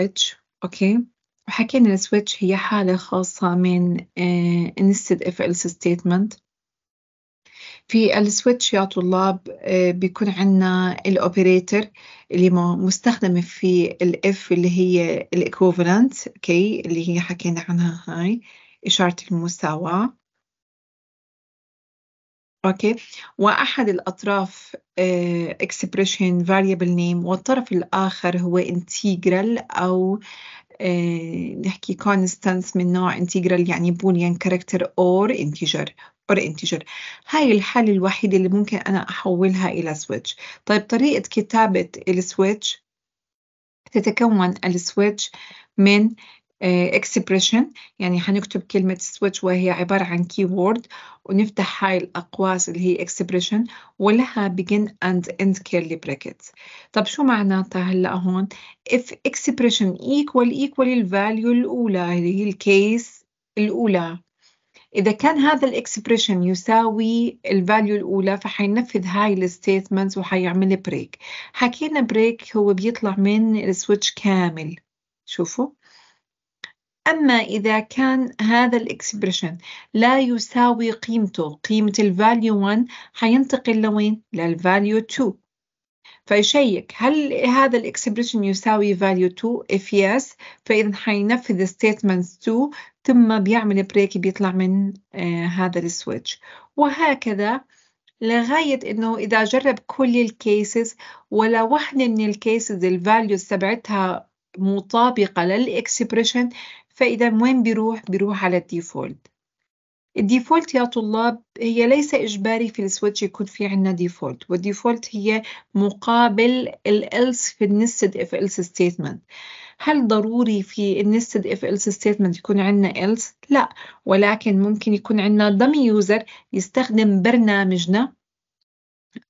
switch أوكي؟ وحكينا السويتش هي حالة خاصة من انستد آه، if-else statement في السويتش يا طلاب آه، بيكون عندنا الاوبريتر اللي مستخدمه في الاف اللي هي الايكوفالنت اوكي اللي هي حكينا عنها هاي اشاره المساواه اوكي واحد الاطراف اكسبريشن فاريبل نيم والطرف الاخر هو انتجرال او آه، نحكي كونستانس من نوع انتجرال يعني بوليان كاركتر اور انتجر اور انتجر هاي الحالة الوحيدة اللي ممكن أنا أحولها إلى سويتش طيب طريقة كتابة السويتش تتكون السويتش من آه، expression يعني حنكتب كلمة switch وهي عبارة عن keyword ونفتح هاي الأقواس اللي هي expression ولها begin and end curly brackets طب شو معناتها هلا هون if expression equal equal value الأولى اللي هي الكيس الأولى إذا كان هذا الإكسبريشن يساوي الفاليو الأولى فحينفذ هاي الستيتمنت وحيعمل بريك حكينا بريك هو بيطلع من السويتش كامل شوفوا أما إذا كان هذا الإكسبريشن لا يساوي قيمته قيمة الفاليو 1 حينتقل لوين؟ للفاليو 2 فيشيك هل هذا الإكسبريشن يساوي فاليو 2 if yes فإذا حينفذ statements 2 ثم بيعمل بريك بيطلع من آه هذا السويتش وهكذا لغاية إنه إذا جرب كل الكيسز ولا واحدة من الكيسز الفاليوز تبعتها مطابقة للإكسبريشن فإذا وين بيروح؟ بيروح على الديفولت الديفولت يا طلاب هي ليس إجباري في السويتش يكون في عندنا ديفولت والديفولت هي مقابل else في النستد if else statement هل ضروري في النستد if else statement يكون عندنا else؟ لا ولكن ممكن يكون عندنا dummy user يستخدم برنامجنا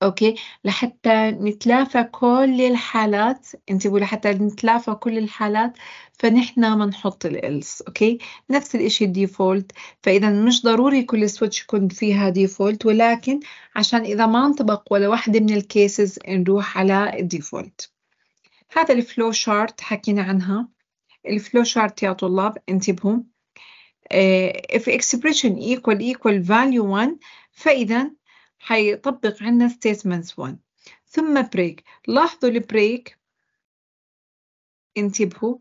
أوكي لحتى نتلافى كل الحالات انتبهوا لحتى نتلافى كل الحالات فنحن بنحط الإلس أوكي نفس الشيء الديفولت فإذا مش ضروري كل سويتش يكون فيها ديفولت ولكن عشان إذا ما انطبق ولا واحدة من الكيسز نروح على الديفولت هذا الفلو شارت حكينا عنها الفلو شارت يا طلاب انتبهوا آه، if expression equal equal value 1 فإذا حيطبق عندنا statements 1 ثم break لاحظوا البريك انتبهوا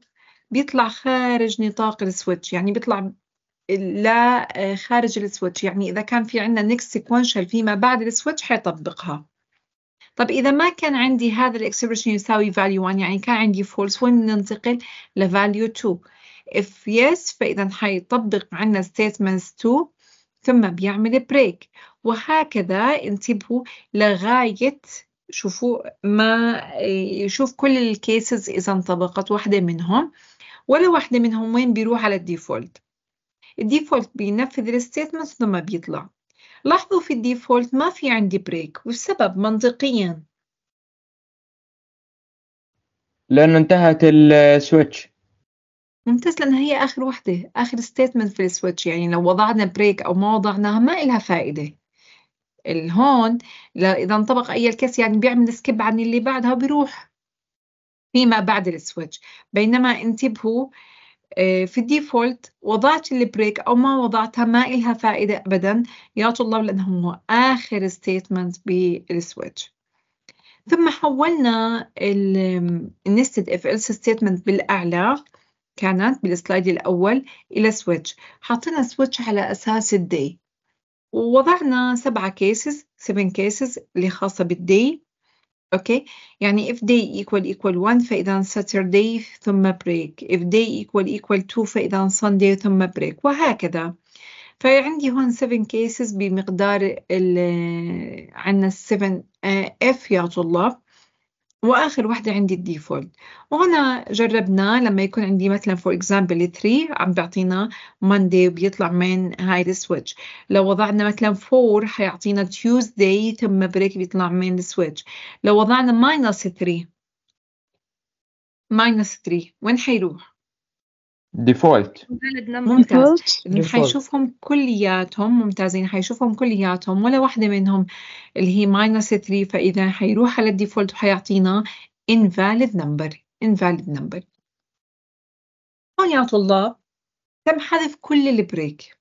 بيطلع خارج نطاق السويتش يعني بيطلع لا آه، خارج السويتش يعني اذا كان في عندنا next sequential فيما بعد السويتش حيطبقها طب اذا ما كان عندي هذا الاكسبريشن يساوي value 1 يعني كان عندي false وين ننتقل value 2 if yes فاذا حيطبق عندنا statements 2 ثم بيعمل بريك وهكذا انتبهوا لغاية شوفوا ما يشوف آه، كل الكيسز إذا انطبقت واحدة منهم ولا واحدة منهم وين بيروح على الديفولت الديفولت بينفذ الستيتمنت ثم بيطلع لاحظوا في الديفولت ما في عندي بريك والسبب منطقيا لأنه انتهت السويتش ممتاز لأن هي آخر وحدة آخر statement في السويتش يعني لو وضعنا بريك أو ما وضعناها ما إلها فائدة الهون إذا انطبق أي الكيس يعني بيعمل سكيب عن اللي بعدها بيروح فيما بعد السويتش بينما انتبهوا آه، في الديفولت وضعت البريك او ما وضعتها ما إلها فائده ابدا يا طلاب لانه هو اخر ستيتمنت بالسويتش ثم حولنا النستد اف else ستيتمنت بالاعلى كانت بالسلايد الأول إلى سويتش حطينا سويتش على أساس الدي ووضعنا سبعة كيسز 7 كيسز اللي خاصة بالدي اوكي يعني if day equal equal 1 فإذا Saturday ثم break if day equal equal 2 فإذا Sunday ثم break وهكذا فعندي هون 7 cases بمقدار عندنا 7 آه، F يا طلاب واخر وحده عندي الديفولت وهنا جربنا لما يكون عندي مثلا فور اكزامبل 3 عم بيعطينا ماندي وبيطلع من هاي السويتش لو وضعنا مثلا 4 حيعطينا تيوزداي ثم بريك بيطلع من السويتش لو وضعنا ماينس 3 ماينس 3 وين حيروح ديفولت ممتاز حيشوفهم كلياتهم ممتازين حيشوفهم كلياتهم ولا واحدة منهم اللي هي ماينس 3 فإذا حيروح على الديفولت وحيعطينا invalid number invalid number هون يا طلاب تم حذف كل البريك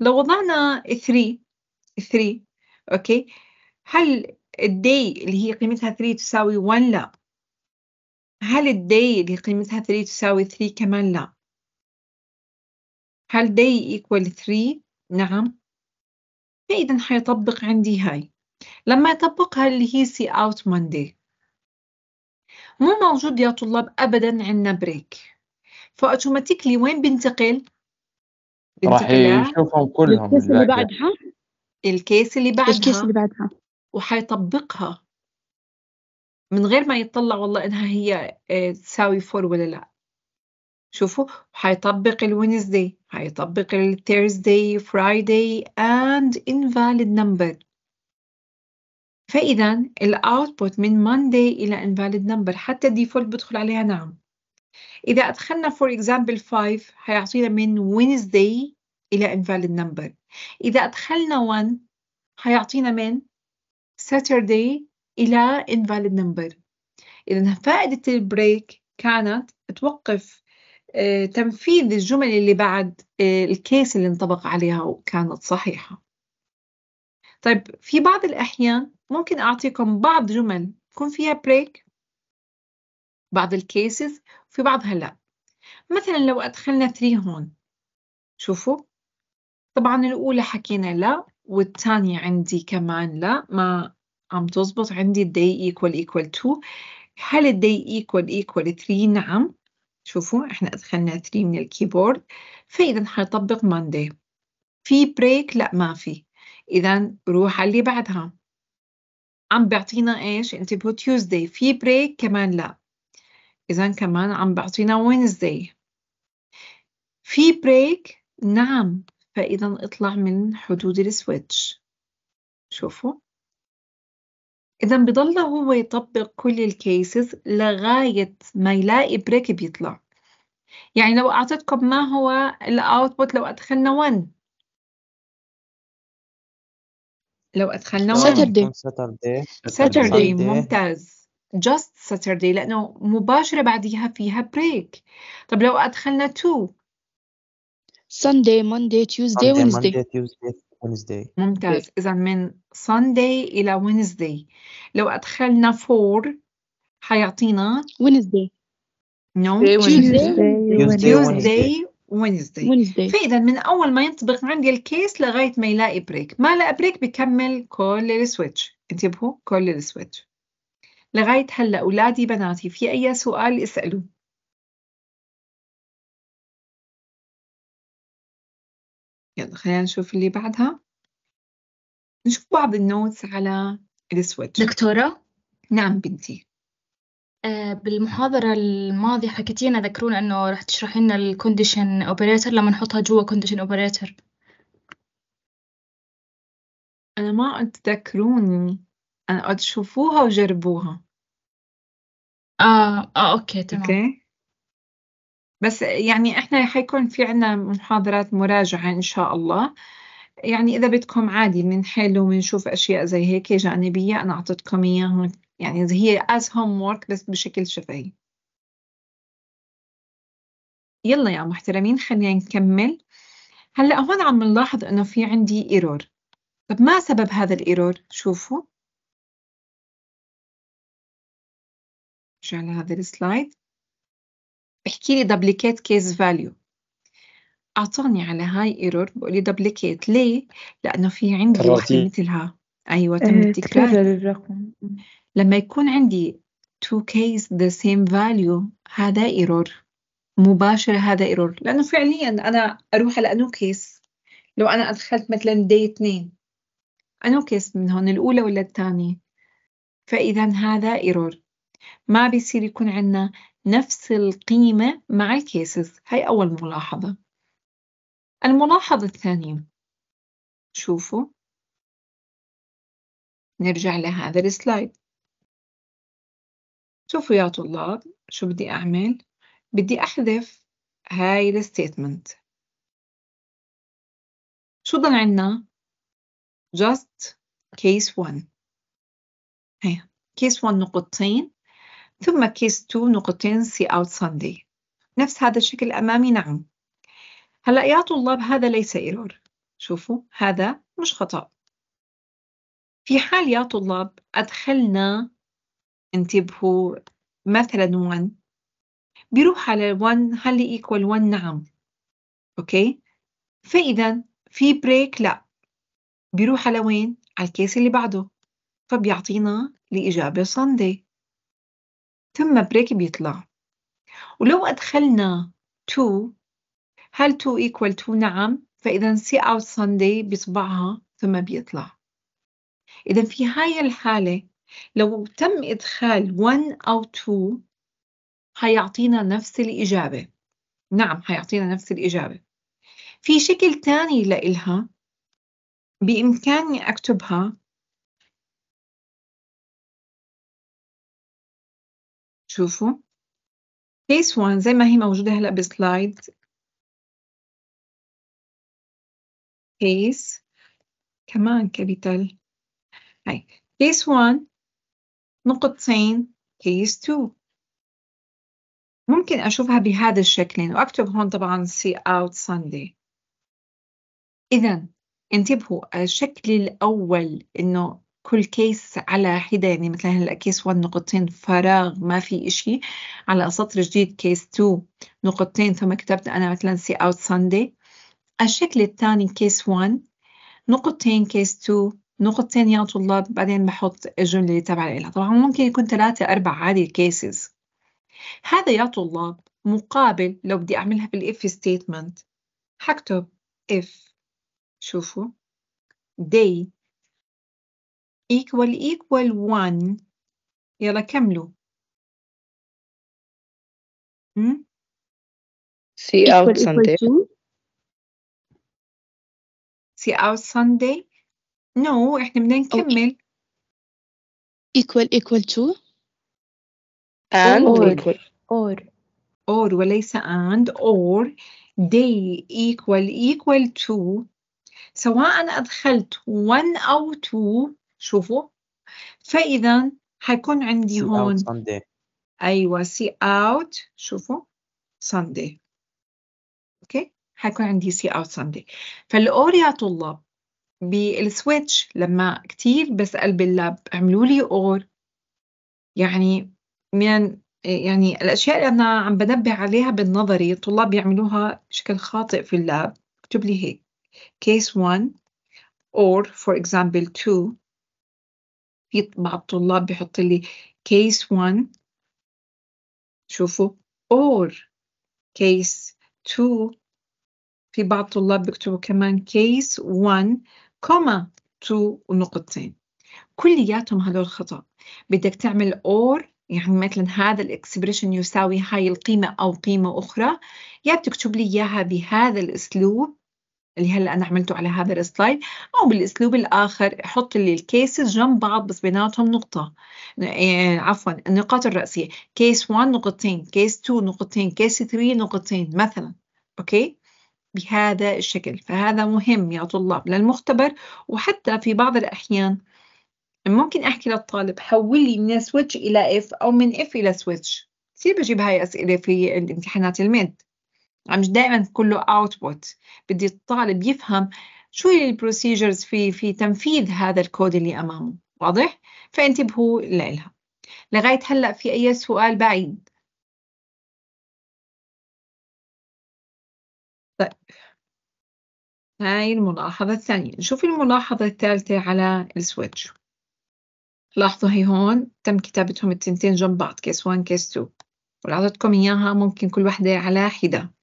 لو وضعنا 3 3 اوكي هل الدي اللي هي قيمتها 3 تساوي 1 لا هل الدي اللي قيمتها 3 تساوي 3 كمان لا هل دي ايكوال 3 نعم فإذا حيطبق عندي هاي لما يطبقها اللي هي سي اوت ماندي مو موجود يا طلاب أبدا عندنا بريك فأوتوماتيكلي وين بنتقل؟ راح يشوفهم كلهم الكيس اللي بعدها الكيس اللي بعدها الكيس اللي بعدها وحيطبقها من غير ما يطلع والله انها هي آه، تساوي فور ولا لا شوفوا حيطبق الوينزداي حيطبق الثيرزداي فرايداي and invalid number فإذا الأوتبوت من Monday إلى invalid number حتى الديفولت بدخل عليها نعم إذا أدخلنا for example 5 حيعطينا من Wednesday إلى invalid number إذا أدخلنا 1 حيعطينا من Saturday إلى invalid number إذا فائدة البريك كانت توقف آه، تنفيذ الجمل اللي بعد آه، الكيس اللي انطبق عليها وكانت صحيحة طيب في بعض الأحيان ممكن أعطيكم بعض جمل يكون فيها بريك بعض الكيسز وفي بعضها لا مثلا لو أدخلنا 3 هون شوفوا طبعا الأولى حكينا لا والثانية عندي كمان لا ما عم تزبط عندي الدي equal equal 2 هل الدي equal equal 3 نعم شوفوا احنا ادخلنا 3 من الكيبورد فاذا حنطبق ماندي في بريك لا ما في اذا روح على اللي بعدها عم بيعطينا ايش انتبهوا Tuesday في بريك كمان لا اذا كمان عم بيعطينا Wednesday في بريك نعم فاذا اطلع من حدود السويتش شوفوا إذا بضل هو يطبق كل الكيسز لغاية ما يلاقي بريك بيطلع يعني لو أعطيتكم ما هو الأوتبوت لو أدخلنا 1 لو أدخلنا 1 ساتردي ساتردي ممتاز just Saturday لأنه مباشرة بعديها فيها بريك طب لو أدخلنا 2 Sunday Monday Tuesday Sunday, Wednesday Monday, Tuesday. Wednesday ممتاز إذا من Sunday إلى Wednesday لو أدخلنا for حيعطينا Wednesday No Tuesday Wednesday فإذا من أول ما ينطبق عندي الكيس لغاية ما يلاقي بريك ما لقى بريك بكمل كل السويتش انتبهوا كل السويتش لغاية هلا أولادي بناتي في أي سؤال اسألوا يلا خلينا نشوف اللي بعدها نشوف بعض النوتس على السويتش دكتورة نعم بنتي آه، بالمحاضرة الماضية حكيتينا ذكرونا أنه راح تشرحي لنا الكونديشن أوبريتر لما نحطها جوا كونديشن أوبريتر أنا ما تذكروني أنا قد شوفوها وجربوها آه, آه أوكي تمام أوكي بس يعني احنا حيكون في عنا محاضرات مراجعة إن شاء الله يعني إذا بدكم عادي بنحل وبنشوف أشياء زي هيك جانبية أنا أعطيتكم إياهم يعني هي as homework بس بشكل شفهي يلا يا محترمين خلينا نكمل هلا هون عم نلاحظ انه في عندي ايرور طب ما سبب هذا الايرور شوفوا رجع لهذا السلايد احكي لي دبليكيت كيس فاليو اعطاني على هاي ايرور بقول لي دبليكيت ليه؟ لانه في عندي وحده مثلها ايوه إيه، تم التكرار الرقم لما يكون عندي two كيس the same value هذا ايرور مباشرة هذا ايرور لأنه فعليا أنا أروح على أنو كيس لو أنا أدخلت مثلا دي 2 أنو كيس من هون الأولى ولا الثانية فإذا هذا ايرور ما بيصير يكون عندنا نفس القيمة مع الكيسز هاي أول ملاحظة الملاحظة الثانية شوفوا نرجع لهذا السلايد شوفوا يا طلاب شو بدي أعمل بدي أحذف هاي الستيتمنت شو ضل عنا just case 1 هي case 1 نقطتين ثم كيس 2 نقطتين سي اوت ساندي نفس هذا الشكل أمامي نعم هلأ يا طلاب هذا ليس إيرور شوفوا هذا مش خطأ في حال يا طلاب أدخلنا انتبهوا مثلا 1 بيروح على 1 هل ايكوال 1 نعم اوكي فإذا في بريك لا بيروح على وين على الكيس اللي بعده فبيعطينا الإجابة صندي تم بريك بيطلع ولو أدخلنا 2 هل 2 equal to نعم فإذا see out Sunday بيطبعها ثم بيطلع إذا في هاي الحالة لو تم إدخال 1 أو 2 حيعطينا نفس الإجابة نعم حيعطينا نفس الإجابة في شكل تاني لإلها بإمكاني أكتبها شوفوا كيس 1 زي ما هي موجودة هلأ بسلايد كيس كمان كابيتال هاي كيس 1 نقطتين كيس 2 ممكن أشوفها بهذا الشكل وأكتب هون طبعا سي أوت ساندي إذا انتبهوا الشكل الأول إنه كل كيس على حدة يعني مثلا هلا كيس 1 نقطتين فراغ ما في إشي على سطر جديد كيس 2 نقطتين ثم كتبت أنا مثلا سي أوت ساندي الشكل الثاني كيس 1 نقطتين كيس 2 نقطتين يا طلاب بعدين بحط الجملة اللي تابعة لها طبعا ممكن يكون ثلاثة أربعة عادي كيسز هذا يا طلاب مقابل لو بدي أعملها بالإف ستيتمنت حكتب إف شوفوا day equal equal 1 يلا كملوا see out Sunday see out sunday no احنا بدنا نكمل equal equal to and or equal. or or وليس and or they equal equal to سواء أدخلت one أو two شوفوا فاذا حيكون عندي هون ايوه سي اوت شوفوا ساندي اوكي حيكون عندي سي اوت ساندي فالاور يا طلاب بالسويتش لما كثير بسال باللاب اعملوا لي اور يعني من يعني الاشياء اللي انا عم بنبه عليها بالنظري الطلاب بيعملوها بشكل خاطئ في اللاب اكتب لي هيك case 1 or for example 2 في بعض الطلاب بيحط لي case 1 شوفوا or case 2 في بعض الطلاب بيكتبوا كمان case 1 كوما 2 ونقطتين كلياتهم هدول خطأ بدك تعمل or يعني مثلا هذا الاكسبريشن يساوي هاي القيمة أو قيمة أخرى يا بتكتب لي إياها بهذا الأسلوب اللي هلا انا عملته على هذا السلايد او بالاسلوب الاخر حط لي الكيسز جنب بعض بس بيناتهم نقطه إيه، عفوا النقاط الرئيسيه كيس 1 نقطتين كيس 2 نقطتين كيس 3 نقطتين مثلا اوكي بهذا الشكل فهذا مهم يا طلاب للمختبر وحتى في بعض الاحيان ممكن احكي للطالب حول لي من سويتش الى اف او من اف الى سويتش كثير بجيب هاي اسئله في الامتحانات الميد مش دائما كله اوتبوت بدي الطالب يفهم شو هي البروسيجرز في في تنفيذ هذا الكود اللي امامه واضح فانتبهوا لها لغايه هلا في اي سؤال بعيد طيب هاي الملاحظة الثانية نشوف الملاحظة الثالثة على السويتش لاحظوا هي هون تم كتابتهم التنتين جنب بعض كيس 1 كيس 2 ولاحظتكم إياها ممكن كل وحدة على حدة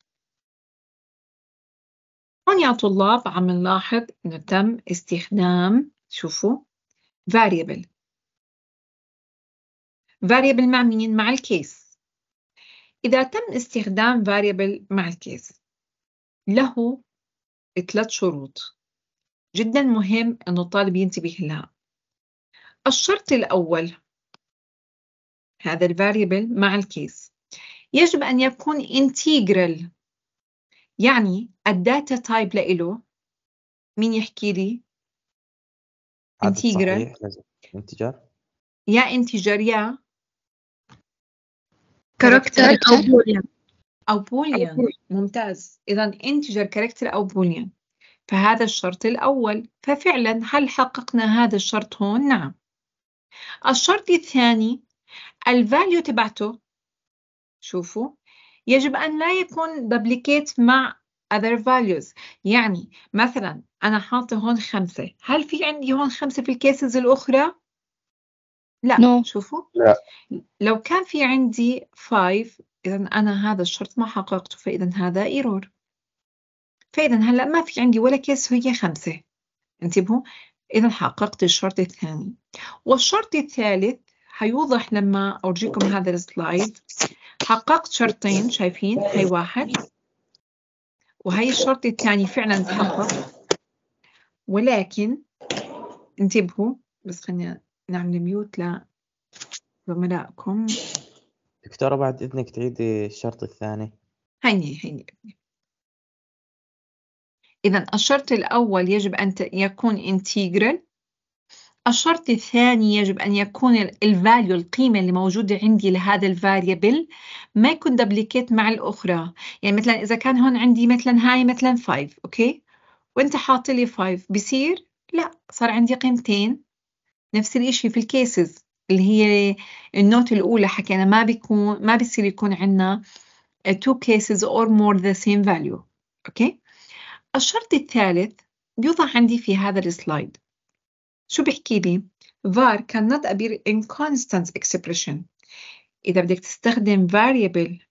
هون يا طلاب عم نلاحظ إنه تم استخدام شوفوا variable variable مع مين؟ مع الكيس إذا تم استخدام variable مع الكيس له ثلاث شروط جدا مهم إنه الطالب ينتبه لها الشرط الأول هذا الفاريبل مع الكيس يجب أن يكون integral يعني الداتا تايب لإله مين يحكي لي؟ انتجر انتجر يا انتجر يا كاركتر أو بوليان أو بوليان ممتاز إذا انتجر كاركتر أو بوليان فهذا الشرط الأول ففعلا هل حققنا هذا الشرط هون؟ نعم الشرط الثاني الفاليو تبعته شوفوا يجب أن لا يكون دبليكيت مع other values يعني مثلا أنا حاطة هون خمسة هل في عندي هون خمسة في الكيسز الأخرى؟ لا no. شوفوا لا. لو كان في عندي 5 إذا أنا هذا الشرط ما حققته فإذا هذا ايرور فإذا هلأ ما في عندي ولا كيس هي خمسة انتبهوا إذا حققت الشرط الثاني والشرط الثالث حيوضح لما أورجيكم هذا السلايد حققت شرطين شايفين هي واحد وهي الشرط الثاني فعلا تحقق ولكن انتبهوا بس خلينا نعمل ميوت لزملائكم دكتورة بعد إذنك تعيدي الشرط الثاني هيني هيني إذا الشرط الأول يجب أن يكون integral الشرط الثاني يجب أن يكون الفاليو القيمة اللي موجودة عندي لهذا الفاريبل ما يكون دبليكيت مع الأخرى يعني مثلا إذا كان هون عندي مثلا هاي مثلا 5 أوكي وانت حاط لي 5 بصير لا صار عندي قيمتين نفس الإشي في الكيسز اللي هي النوت الأولى حكينا ما بيكون ما بصير يكون عندنا two cases or more the same value أوكي الشرط الثالث بيوضع عندي في هذا السلايد شو بحكي لي؟ var cannot appear in constant expression إذا بدك تستخدم variable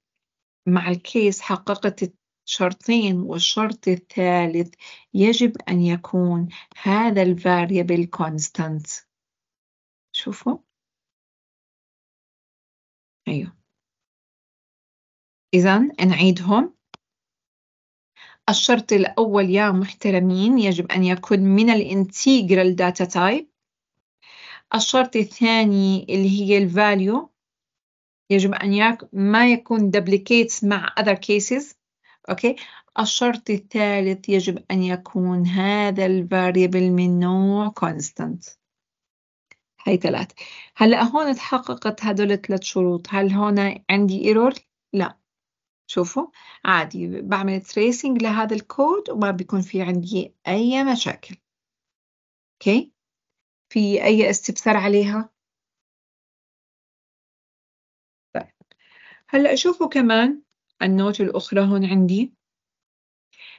مع الكيس حققت شرطين والشرط الثالث يجب أن يكون هذا الفاريبل كونستانت شوفوا أيوه إذا نعيدهم الشرط الأول يا محترمين يجب أن يكون من الانتيجرال داتا تايب الشرط الثاني اللي هي الفاليو يجب أن ما يكون duplicates مع other cases أوكي الشرط الثالث يجب أن يكون هذا الفاريبل من نوع constant هاي ثلاث هلأ هون تحققت هدول الثلاث شروط هل هون عندي error؟ لا شوفوا عادي بعمل تريسينج لهذا الكود وما بيكون في عندي أي مشاكل أوكي في أي استفسار عليها طيب هلأ شوفوا كمان النوت الأخرى هون عندي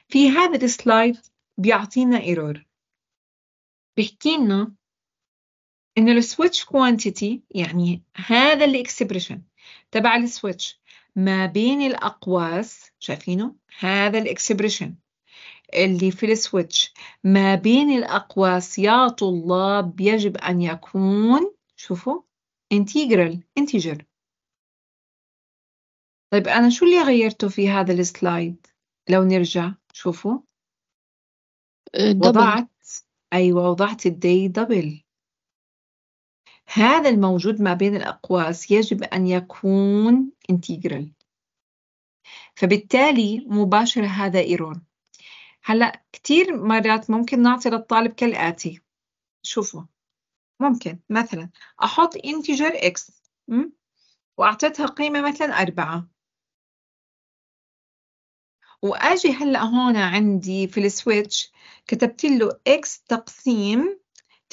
في هذا السلايد بيعطينا ايرور بيحكي لنا إنه السويتش كوانتيتي يعني هذا الإكسبريشن تبع السويتش ما بين الأقواس شايفينه هذا الإكسبريشن اللي في السويتش ما بين الأقواس يا طلاب يجب أن يكون شوفوا integral انتجر طيب أنا شو اللي غيرته في هذا السلايد لو نرجع شوفوا دبل. آه، وضعت أيوة وضعت الدي دبل هذا الموجود ما بين الأقواس يجب أن يكون integral فبالتالي مباشرة هذا إيرون هلأ كتير مرات ممكن نعطي للطالب كالآتي شوفوا ممكن مثلا أحط integer x وأعطيتها قيمة مثلا أربعة وأجي هلأ هون عندي في السويتش كتبت له x تقسيم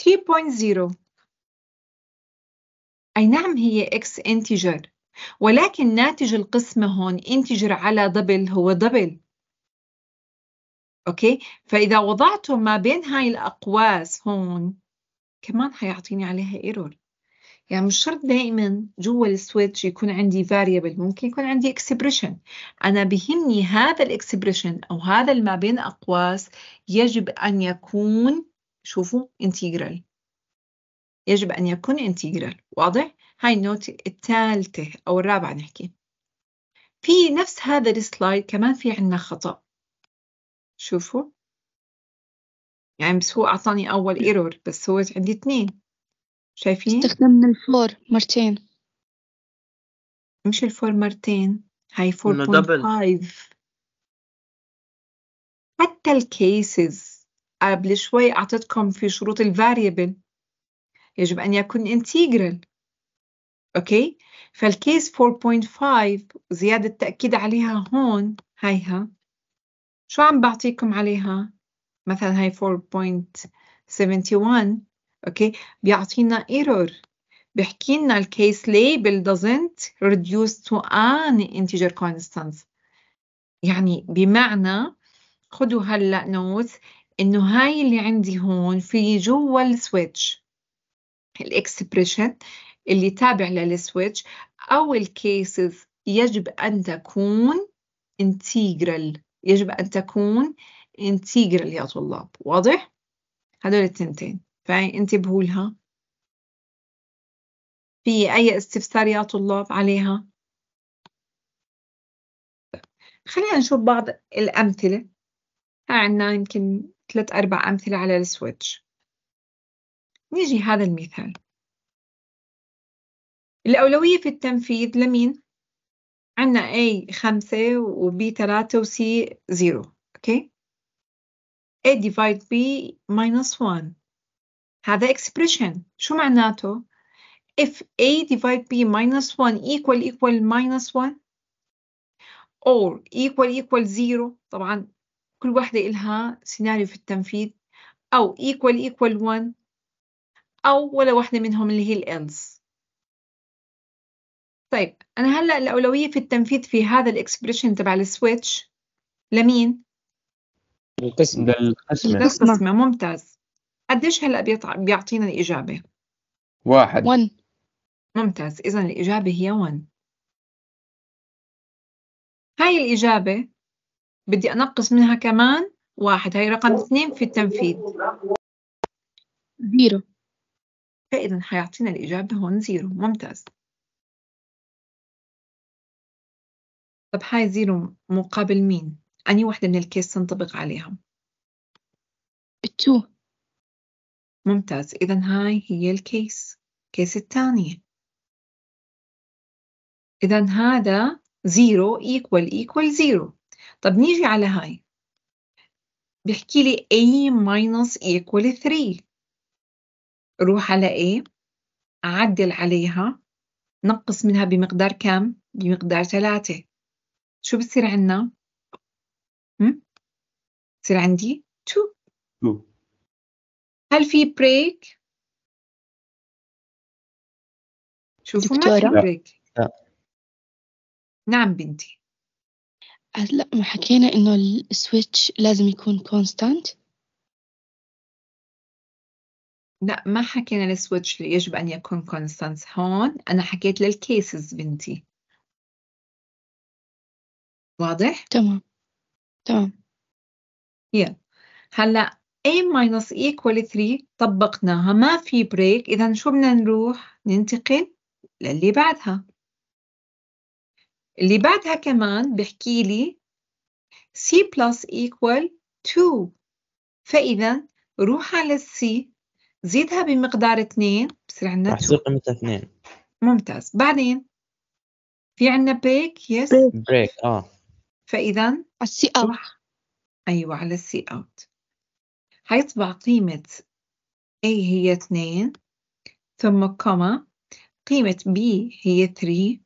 3.0 أي نعم هي X integer ولكن ناتج القسمة هون integer على double هو double أوكي فإذا وضعته ما بين هاي الأقواس هون كمان حيعطيني عليها error يعني مش شرط دائما جوا السويتش يكون عندي variable ممكن يكون عندي expression انا بهمني هذا الاكسبريشن او هذا ما بين اقواس يجب ان يكون شوفوا integral يجب أن يكون integral واضح؟ هاي النوتة الثالثة أو الرابعة نحكي في نفس هذا السلايد كمان في عنا خطأ شوفوا يعني بس هو أعطاني أول ايرور بس هو عندي اثنين شايفين؟ استخدمنا الفور مرتين مش الفور مرتين هاي 4.5 حتى الكيسز قبل شوي أعطيتكم في شروط الفاريبل يجب أن يكون integral أوكي فالكيس 4.5 زيادة تأكيد عليها هون هيها شو عم بعطيكم عليها مثلا هاي 4.71 أوكي بيعطينا error بيحكي لنا الكيس label doesn't reduce to an integer constant يعني بمعنى خدوا هلا نوت انه هاي اللي عندي هون في جوا السويتش الاكسبريشن اللي تابع للسويتش أو الكيسز يجب أن تكون انتجرال يجب أن تكون انتجرال يا طلاب واضح؟ هدول التنتين فانتبهوا لها في أي استفسار يا طلاب عليها؟ خلينا نشوف بعض الأمثلة ها يمكن ثلاث أربع أمثلة على السويتش نيجي هذا المثال الأولوية في التنفيذ لمين؟ عندنا A 5 و B 3 و C 0 اوكي A divide B minus 1 هذا expression شو معناته؟ if A divide B minus 1 equal equal minus 1 or equal equal 0 طبعا كل واحدة إلها سيناريو في التنفيذ أو equal equal 1 أو ولا واحدة منهم اللي هي الإنس طيب أنا هلأ الأولوية في التنفيذ في هذا الإكسبريشن تبع السويتش لمين؟ القسم للقسمة للقسمة ممتاز قديش هلأ بيطع... بيعطينا الإجابة؟ واحد 1 ممتاز إذا الإجابة هي 1 هاي الإجابة بدي أنقص منها كمان واحد هاي رقم اثنين في التنفيذ زيرو فإذا حيعطينا الإجابة هون زيرو ممتاز طب هاي زيرو مقابل مين؟ أني وحدة من الكيس تنطبق عليها؟ التو ممتاز إذا هاي هي الكيس كيس الثانية إذا هذا زيرو equal equal زيرو طب نيجي على هاي بيحكي لي A minus equal 3 روح على ايه عدل عليها نقص منها بمقدار كم بمقدار ثلاثة شو بصير عندنا بصير عندي 2 هل في بريك شوفوا ما في بريك نعم بنتي هلا ما حكينا انه السويتش لازم يكون كونستانت لا ما حكينا السويتش يجب أن يكون كونستانت هون أنا حكيت للكيسز بنتي واضح؟ تمام تمام يلا هلا a minus e equal 3 طبقناها ما في بريك إذا شو بدنا نروح ننتقل للي بعدها اللي بعدها كمان بحكي لي C plus equal 2 فإذا روح على السي زيدها بمقدار اثنين بصير عندنا رح تصير قيمتها اثنين ممتاز بعدين في عندنا بريك يس بريك اه فاذا على السي اوت ايوه على السي اوت حيطبع قيمة A هي 2 ثم كوما قيمة B هي 3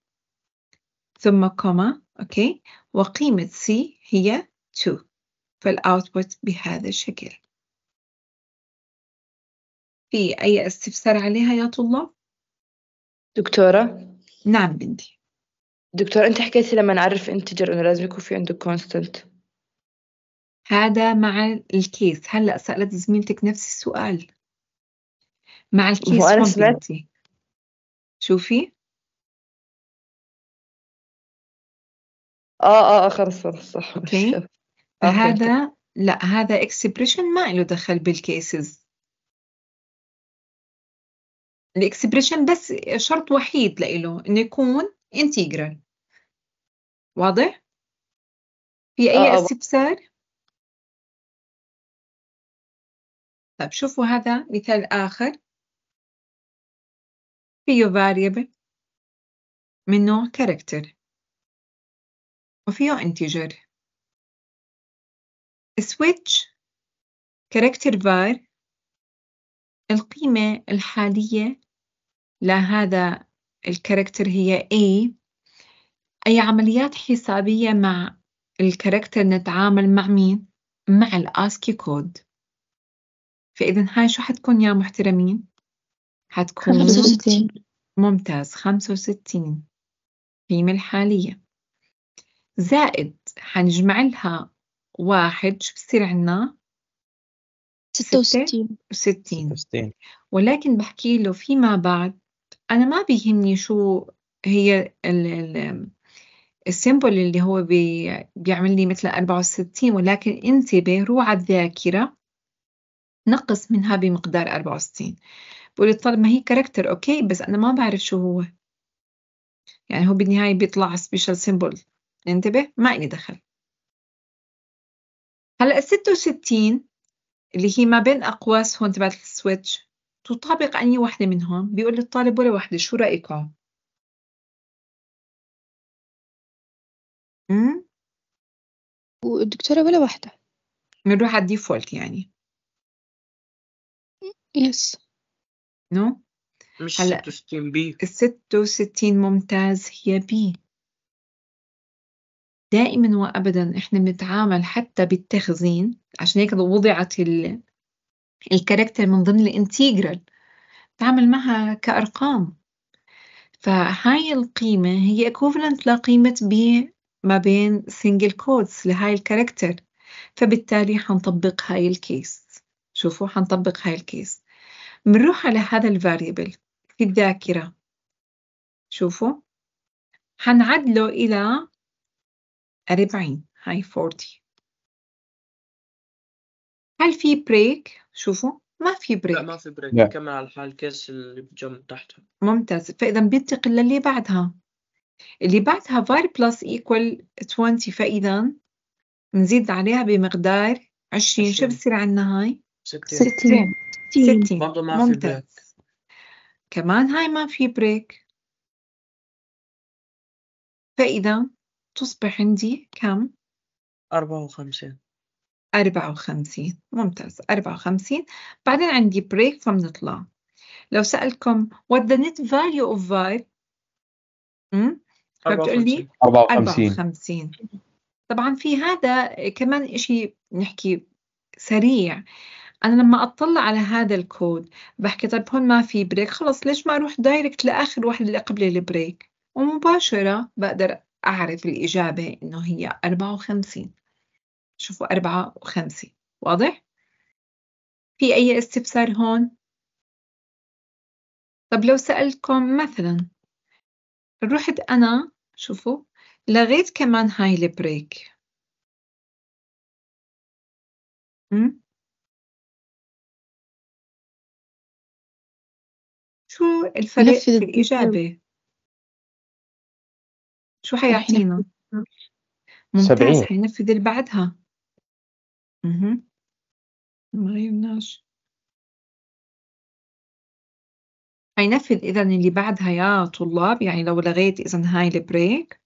ثم كوما اوكي وقيمة C هي 2 فالاوتبوت بهذا الشكل في أي استفسار عليها يا طلاب؟ دكتورة نعم بنتي دكتورة أنت حكيتي لما نعرف انتجر أنه لازم يكون في عندك كونستنت هذا مع الكيس هلأ سألت زميلتك نفس السؤال مع الكيس وأنا أنا سمعت شوفي اه اه, آه، خلص خلص صح اوكي آه، فهذا لا هذا اكسبريشن ما له دخل بالكيسز الاكسبريشن بس شرط وحيد لإله انه يكون انتجرال واضح في اي آه،, آه استفسار طيب شوفوا هذا مثال اخر فيه variable من نوع character وفيه integer switch character var القيمة الحالية لهذا الكاركتر هي A أي عمليات حسابية مع الكاركتر نتعامل مع مين؟ مع الآسكي كود فإذا هاي شو حتكون يا محترمين؟ حتكون 65 ممتاز 65 قيمة الحالية زائد حنجمع لها واحد شو بصير عنا؟ 66 وستين ولكن بحكي له فيما بعد أنا ما بيهمني شو هي ال ال السيمبل اللي هو بي بيعمل لي مثل 64 ولكن انتبه روح على الذاكرة نقص منها بمقدار 64 بقول الطالب ما هي كاركتر أوكي بس أنا ما بعرف شو هو يعني هو بالنهاية بيطلع سبيشال سيمبل انتبه ما إلي دخل هلا 66 اللي هي ما بين أقواس هون تبعت السويتش تطابق أي وحدة منهم بيقول للطالب ولا وحدة شو رأيكم؟ امم والدكتورة ولا واحدة بنروح على الديفولت يعني يس نو مش 66 بي 66 ممتاز هي بي دائما وابدا احنا بنتعامل حتى بالتخزين عشان هيك وضعت ال الكاركتر من ضمن الانتيجرال تعمل معها كأرقام فهاي القيمة هي equivalent لقيمة B ما بين single codes لهاي الكاركتر فبالتالي حنطبق هاي الكيس شوفوا حنطبق هاي الكيس بنروح على هذا الفاريبل في الذاكرة شوفوا حنعدله إلى 40 هاي 40 هل في بريك شوفوا ما في بريك لا ما في بريك yeah. كمان على الحال كيس اللي بالجنب تحتها ممتاز فاذا بينتقل للي بعدها اللي بعدها var بلس equal 20 فاذا نزيد عليها بمقدار 20 شو بصير عندنا هاي 60 60 60 برضه ما ممتاز. في بريك كمان هاي ما في بريك فاذا تصبح عندي كم 54 54 ممتاز 54 بعدين عندي بريك فبنطلع لو سألكم what the net value of y فبتقول hmm? لي 54 54 طبعا في هذا كمان إشي نحكي سريع أنا لما أطلع على هذا الكود بحكي طيب هون ما في بريك خلص ليش ما أروح دايركت لآخر واحد اللي قبل البريك ومباشرة بقدر أعرف الإجابة إنه هي 54 شوفوا أربعة وخمسة واضح؟ في أي استفسار هون؟ طب لو سألكم مثلا رحت أنا شوفوا لغيت كمان هاي البريك شو الفرق في الإجابة؟ شو حيعطينا؟ ممتاز حينفذ اللي بعدها اهم. ما غيرناش. حينفّذ إذًا اللي بعدها يا طلاب، يعني لو لغيت إذًا هاي البريك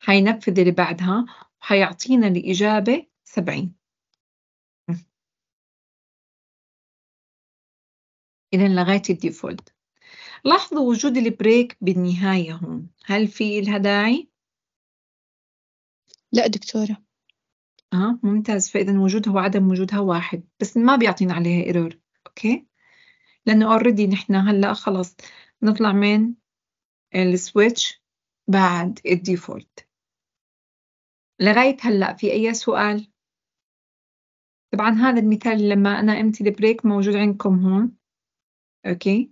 حينفّذ اللي بعدها وحيعطينا الإجابة 70. إذًا لغيت الديفولت لاحظوا وجود البريك بالنهاية هون، هل في إلها داعي؟ لأ دكتورة. ها آه، ممتاز فإذا وجودها وعدم وجودها واحد بس ما بيعطينا عليها ايرور اوكي لأنه اوريدي نحن هلا خلص نطلع من السويتش بعد الديفولت لغاية هلا في أي سؤال؟ طبعا هذا المثال لما أنا امتي البريك موجود عندكم هون أوكي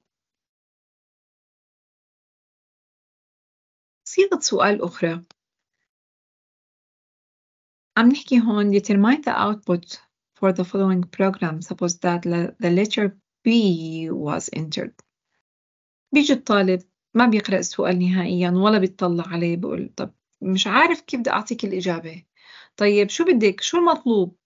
صيغة سؤال أخرى عم نحكي هون determine the output for the following program suppose that the letter B was entered بيجي الطالب ما بيقرأ السؤال نهائيا ولا بيطلع عليه بقول طب مش عارف كيف بدي أعطيك الإجابة طيب شو بدك شو المطلوب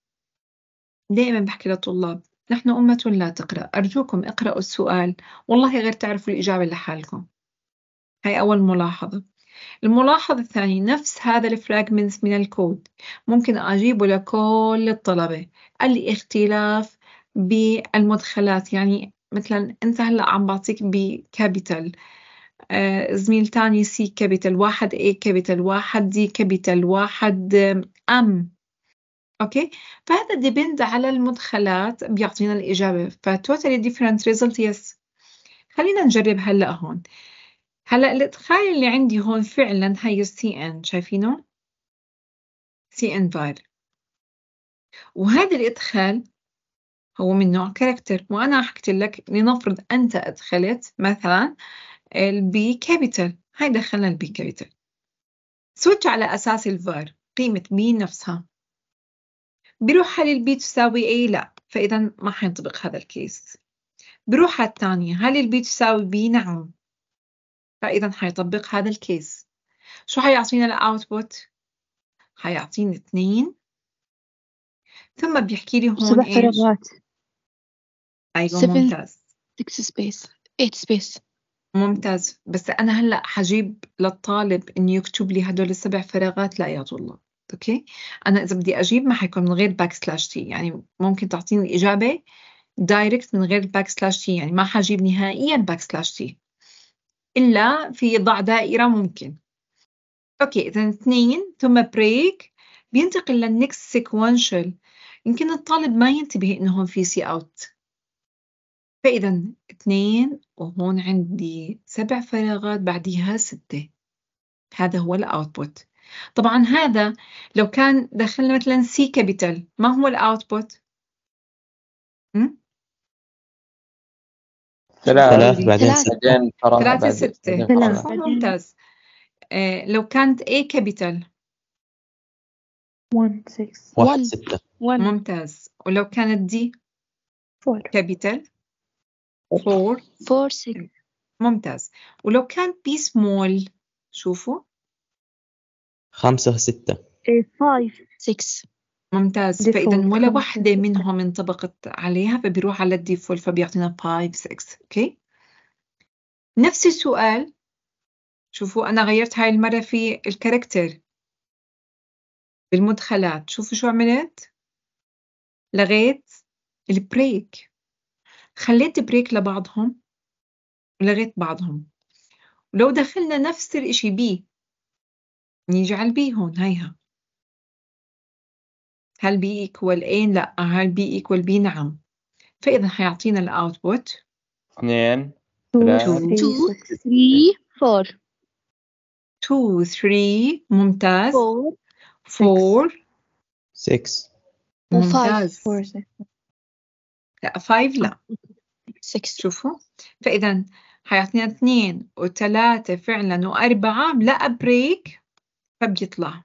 دائما بحكي للطلاب نحن أمة لا تقرأ أرجوكم اقرأوا السؤال والله غير تعرفوا الإجابة لحالكم هاي أول ملاحظة الملاحظة الثانية نفس هذا الفراجمنت من الكود ممكن أجيبه لكل الطلبة الاختلاف بالمدخلات يعني مثلا أنت هلأ عم بعطيك بكابيتال آه، زميل تاني سي كابيتال واحد اي كابيتال واحد دي كابيتال واحد أم اوكي فهذا ديبند على المدخلات بيعطينا الاجابه فتوتالي ديفرنت ريزلت يس خلينا نجرب هلا هون هلا الادخال اللي عندي هون فعلا هي السي ان شايفينه سي ان فاير وهذا الادخال هو من نوع كاركتر وانا حكيت لك لنفرض انت ادخلت مثلا البي كابيتال هاي دخلنا البي كابيتال سويتش على اساس الفار قيمه بي نفسها بروح هل البي تساوي اي لا فاذا ما حينطبق هذا الكيس بروح على الثانيه هل البي تساوي بي نعم فإذا حيطبق هذا الكيس شو حيعطينا الاوتبوت حيعطيني اثنين ثم بيحكي لي هون سبع فراغات ايوه ممتاز 6 سبيس 8 سبيس ممتاز بس انا هلا حجيب للطالب انه يكتب لي هدول السبع فراغات لا يا طلاب اوكي انا اذا بدي اجيب ما حيكون من غير باك سلاش تي يعني ممكن تعطيني الاجابه دايركت من غير باك سلاش تي يعني ما حجيب نهائيا باك سلاش تي إلا في ضع دائرة ممكن أوكي إذا اثنين ثم بريك بينتقل للنكست سيكونشل يمكن الطالب ما ينتبه إنه هون في سي أوت فإذا اثنين وهون عندي سبع فراغات بعديها ستة هذا هو الأوتبوت طبعا هذا لو كان دخلنا مثلا سي كابيتال ما هو الأوتبوت؟ ثلاث, ثلاث بعدين ستة ثلاثة ستة آه، ثلاثة ممتاز لو كانت A capital 1 6 1 6 ممتاز ولو كانت D 4 capital 4 4 6 ممتاز ولو كانت B small شوفوا 5 6 5 6 ممتاز فإذا ولا وحده منهم انطبقت عليها فبيروح على الديفول فبيعطينا 5 6 اوكي نفس السؤال شوفوا أنا غيرت هاي المرة في الكاركتر بالمدخلات شوفوا شو عملت لغيت البريك خليت بريك لبعضهم ولغيت بعضهم ولو دخلنا نفس الإشي بي نيجي على البي هون هيها هل بي إيكوال A؟ لا هل بي إيكوال B؟ نعم فإذا حيعطينا الأوتبوت 2 2 3 4 2 3 ممتاز 4 6 ممتاز 5 لا 5 لا 6 شوفوا فإذا حيعطينا 2 و 3 فعلا و 4 لا بريك فبيطلع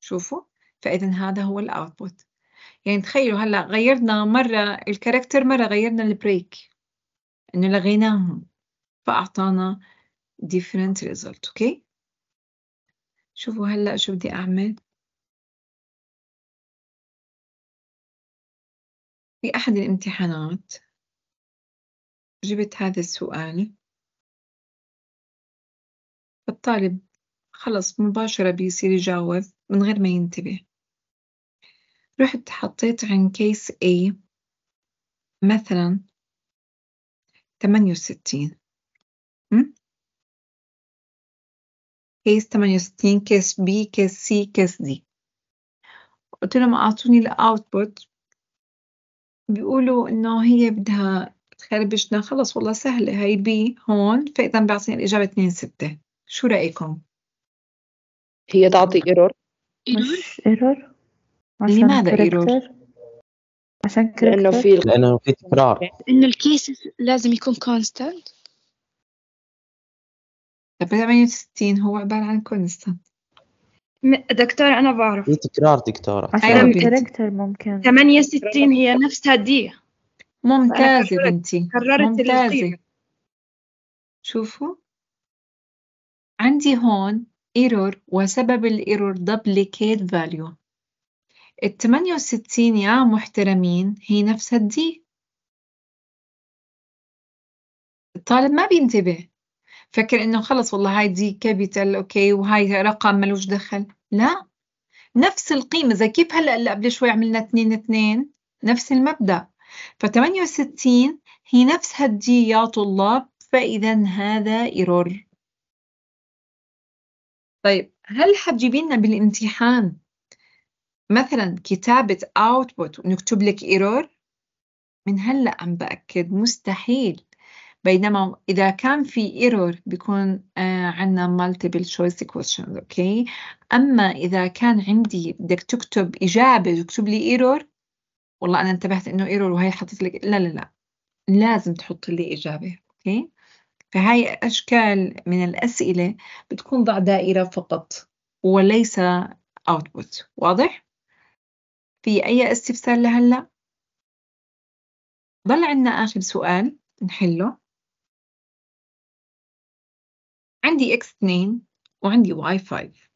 شوفوا فإذا هذا هو الأوتبوت يعني تخيلوا هلا غيرنا مرة الكاركتر مرة غيرنا البريك إنه لغيناهم فأعطانا different result أوكي okay? شوفوا هلا شو بدي أعمل في أحد الامتحانات جبت هذا السؤال الطالب خلص مباشرة بيصير يجاوب من غير ما ينتبه رحت حطيت عن كيس A مثلا 68 كيس 68 كيس B كيس C كيس D قلت لهم أعطوني الأوتبوت بيقولوا إنه هي بدها تخربشنا خلص والله سهلة هاي B هون فإذا بيعطيني الإجابة 2 6 شو رأيكم؟ هي تعطي ايرور ايرور لماذا ايرور؟ عشان كاركتر لانه في لانه في تكرار انه الكيس لازم يكون كونستانت طب 68 هو عبارة عن كونستانت دكتور أنا بعرف في تكرار دكتورة عشان الكاركتر ممكن 68 هي نفسها دي ممتازة بنتي كررت ممتازة شوفوا عندي هون ايرور وسبب الايرور دوبليكيت فاليو ال وستين يا محترمين هي نفسها الدي الطالب ما بينتبه فكر انه خلص والله هاي دي كابيتال اوكي وهاي رقم ملوش دخل لا نفس القيمة زي كيف هلا اللي قبل شوي عملنا 2 2 نفس المبدأ ف 68 هي نفسها الدي يا طلاب فإذا هذا إيرور طيب هل حتجيبي لنا بالامتحان مثلا كتابة output ونكتب لك ايرور من هلا عم باكد مستحيل بينما اذا كان في ايرور بيكون آه عندنا multiple choice questions اوكي اما اذا كان عندي بدك تكتب اجابه تكتب لي ايرور والله انا انتبهت انه ايرور وهي حطيت لك لا لا لا لازم تحط لي اجابه اوكي فهي اشكال من الاسئله بتكون ضع دائره فقط وليس output واضح في أي استفسار لهلأ؟ ضل عندنا آخر سؤال نحله عندي x 2 وعندي y 5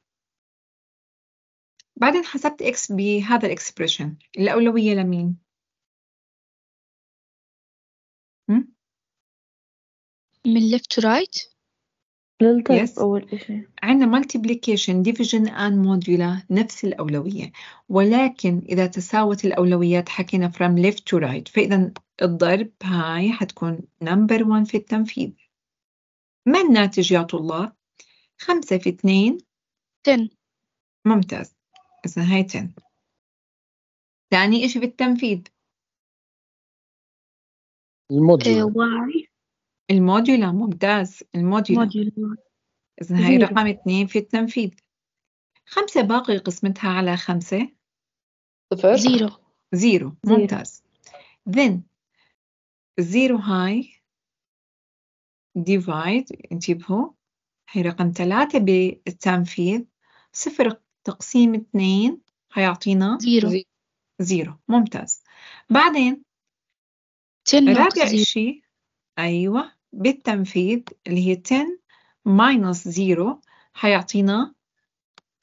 بعدين حسبت x بهذا الإكسبريشن الأولوية لمين؟ من left to right للضرب yes. أول شيء عندنا multiplication, division and modular نفس الأولوية ولكن إذا تساوت الأولويات حكينا from left to right فإذا الضرب هاي حتكون number one في التنفيذ ما الناتج يا طلاب؟ 5 في 2 10 ممتاز إذا هاي 10 ثاني إشي بالتنفيذ التنفيذ المودولا آه، الموديولا ممتاز الموديولا موديولا إذن هاي رقم اثنين في التنفيذ خمسة باقي قسمتها على خمسة صفر زيرو زيرو ممتاز then زيرو هاي ديفايد انتبهوا هي رقم ثلاثة بالتنفيذ صفر تقسيم اثنين هيعطينا زيرو زيرو ممتاز بعدين رابع شيء أيوة بالتنفيذ اللي هي 10 minus 0 حيعطينا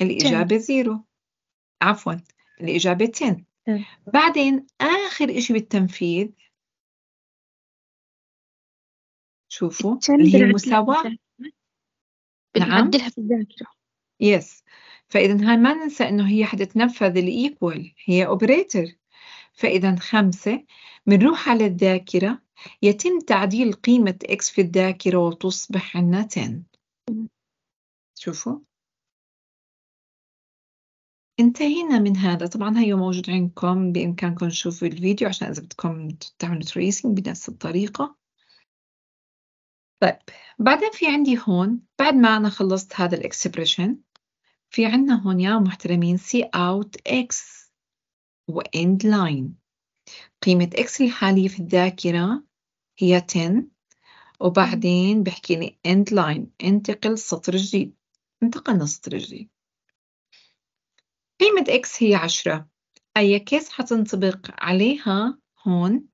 الإجابة 0 عفوا الإجابة 10 بعدين آخر إشي بالتنفيذ شوفوا اللي هي المساواة نعم في الذاكرة يس فإذا هاي ما ننسى إنه هي حتتنفذ الإيكوال هي أوبريتر فإذا خمسة بنروح على الذاكرة يتم تعديل قيمة x في الذاكرة وتصبح عنا 10 شوفوا انتهينا من هذا طبعا هي موجود عندكم بإمكانكم تشوفوا الفيديو عشان إذا بدكم تعملوا تريسينج بنفس الطريقة طيب بعدين في عندي هون بعد ما أنا خلصت هذا الإكسبريشن في عنا هون يا محترمين سي اوت اكس واند لاين قيمة اكس الحالية في الذاكرة هي 10 وبعدين بحكي لي end line انتقل سطر جديد انتقلنا سطر جديد قيمة x هي 10 أي كيس حتنطبق عليها هون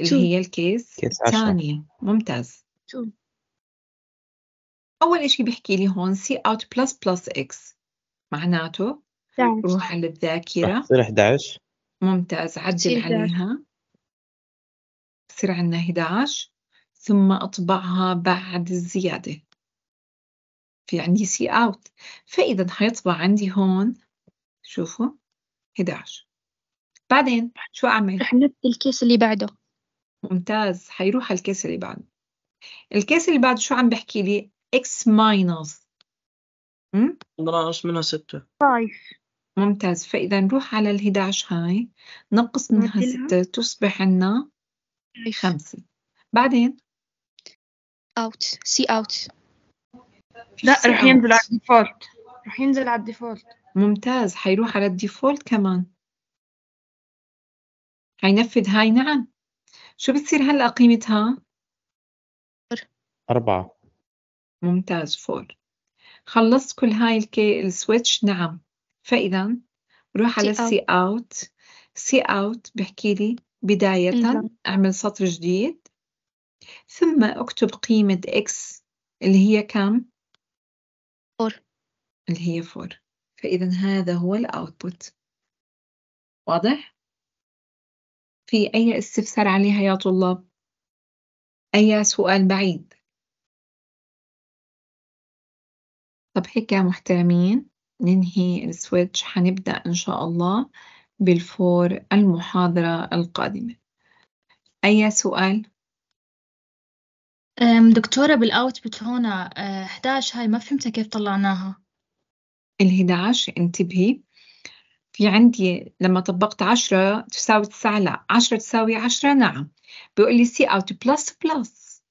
اللي two. هي الكيس الثانية ممتاز two. أول إشي بحكي لي هون سي أوت بلس بلس x معناته روح على الذاكرة 11 ممتاز عدل عليها بصير عندنا 11 ثم أطبعها بعد الزيادة في عندي سي اوت فإذا حيطبع عندي هون شوفوا 11 بعدين شو أعمل؟ رح نبدي الكيس اللي بعده ممتاز حيروح على الكيس اللي بعده الكيس اللي بعده شو عم بحكي لي؟ x ماينص ناقص منها 6 ممتاز فإذا نروح على ال 11 هاي نقص منها 6 تصبح عندنا هي خمسة بعدين اوت سي اوت لا رح ينزل على الديفولت رح ينزل على الديفولت ممتاز حيروح على الديفولت كمان حينفذ هاي نعم شو بتصير هلا قيمتها؟ أربعة ممتاز فور خلصت كل هاي الكي السويتش نعم فإذا روح على سي اوت سي اوت بحكي لي بداية أعمل سطر جديد ثم أكتب قيمة x اللي هي كم؟ 4 اللي هي 4 فإذا هذا هو الأوتبوت واضح؟ في أي استفسار عليها يا طلاب؟ أي سؤال بعيد؟ طب هيك يا محترمين ننهي السويتش حنبدأ إن شاء الله بالفور المحاضرة القادمة أي سؤال؟ دكتورة بالأوتبوت هنا 11 أه، هاي ما فهمتها كيف طلعناها ال11 انتبهي في عندي لما طبقت 10 تساوي 9 لا 10 تساوي 10 نعم بيقول لي سي اوت بلس بلس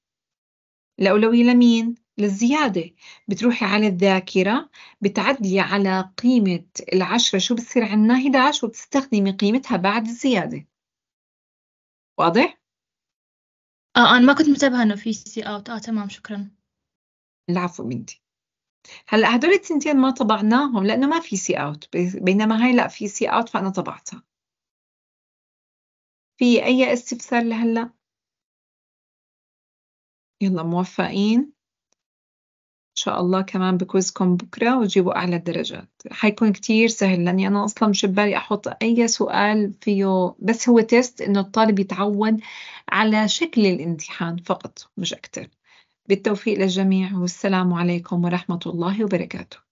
الأولوية لمين؟ للزيادة بتروحي على الذاكرة بتعدلي على قيمة العشرة شو بتصير عنا 11 وبتستخدمي قيمتها بعد الزيادة واضح؟ آه،, اه انا ما كنت متابعه انه في سي اوت اه تمام شكرا العفو بنتي هلا هدول التنتين ما طبعناهم لانه ما في سي اوت بينما هاي لا في سي اوت فانا طبعتها في اي استفسار لهلا يلا موفقين ان شاء الله كمان بكوزكم بكرة وتجيبوا أعلى الدرجات حيكون كتير سهل لأني أنا أصلا مش ببالي أحط أي سؤال فيه بس هو تيست إنه الطالب يتعود على شكل الامتحان فقط مش أكتر بالتوفيق للجميع والسلام عليكم ورحمة الله وبركاته